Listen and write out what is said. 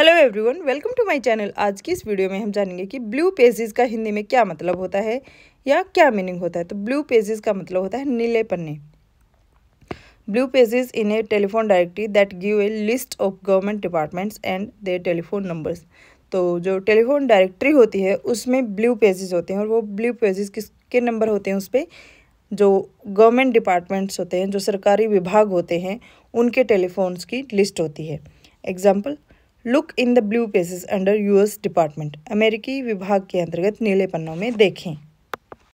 hello everyone welcome to my channel आज की इस वीडियो में हम जानेंगे कि ब्लू पेजेस का हिंदी में क्या मतलब होता है या क्या मीनिंग होता है तो ब्लू पेजेस का मतलब होता है नीले पन्ने blue pages in a telephone directory that give a list of government departments and the telephone numbers तो जो टेलीफोन डायरेक्ट्री होती है उसमें ब्लू पेजेस होते हैं और वो ब्लू पेजेस किसके नंबर होते हैं उस पर जो गवर्नमेंट डिपार्टमेंट्स होते हैं जो सरकारी विभाग होते हैं उनके टेलीफोन्स की लिस्ट होती है example look in the blue pages under US department अमेरिकी विभाग के अंतर्गत नीले पन्नों में देखें